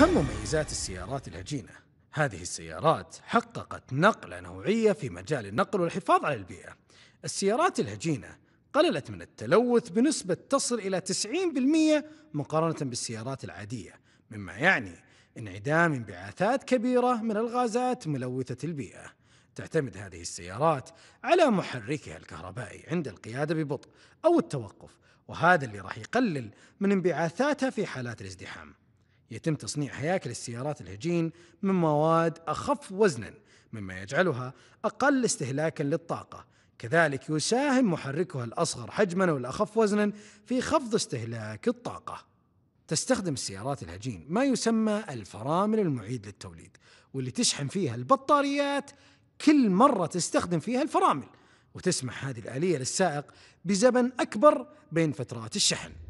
أهم مميزات السيارات الهجينة هذه السيارات حققت نقلة نوعية في مجال النقل والحفاظ على البيئة السيارات الهجينة قللت من التلوث بنسبة تصل إلى 90% مقارنة بالسيارات العادية مما يعني انعدام انبعاثات كبيرة من الغازات ملوثة البيئة تعتمد هذه السيارات على محركها الكهربائي عند القيادة ببطء أو التوقف وهذا اللي راح يقلل من انبعاثاتها في حالات الازدحام يتم تصنيع هياكل السيارات الهجين من مواد أخف وزنا مما يجعلها أقل استهلاكا للطاقة كذلك يساهم محركها الأصغر حجما والأخف وزنا في خفض استهلاك الطاقة تستخدم السيارات الهجين ما يسمى الفرامل المعيد للتوليد واللي تشحن فيها البطاريات كل مرة تستخدم فيها الفرامل وتسمح هذه الآلية للسائق بزمن أكبر بين فترات الشحن